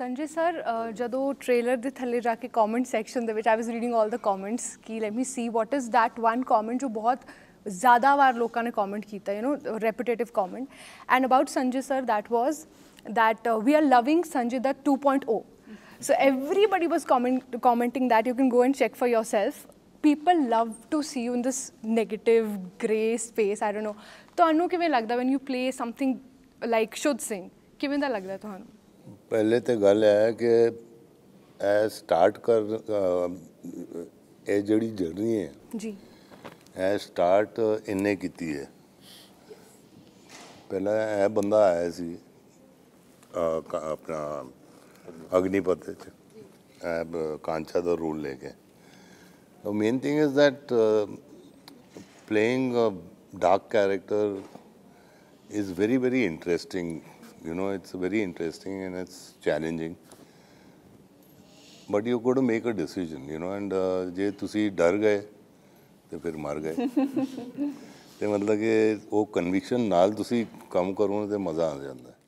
Sanjay sir, जदो uh, trailer दे थले जाके comment section they, which I was reading all the comments, कि let me see what is that one comment जो बहुत ज़्यादा बार लोगों ने comment की था, you know, repetitive comment. And about Sanjay sir, that was that uh, we are loving Sanjay Dutt 2.0. So everybody was comment commenting that you can go and check for yourself. People love to see you in this negative grey space. I don't know. तो अनु किवे लगता when you play something like Shud Singh, किवे ना लगता तो अनु? पहले तो गल है कि स्टार्ट कर ये जड़ी जर्नी है जी स्टार्ट इन्हें की है पहले ए बंदा आया सी अपना अग्निपथ कांचा का रोल लेके main thing is that playing dark character is very very interesting you know, it's very interesting and it's challenging. But you go to make a decision you نو and ਜੇ ਤੁਸੀਂ ਡਰ ਗਏ ਤੇ ਫਿਰ ਮਰ ਗਏ ਤੇ ਮਤਲਬ ਕਿ ਉਹ ਕਨਵਿਕਸ਼ਨ ਨਾਲ ਤੁਸੀਂ ਕੰਮ ਕਰੋ ਤੇ ਮਜ਼ਾ ਆ ਜਾਂਦਾ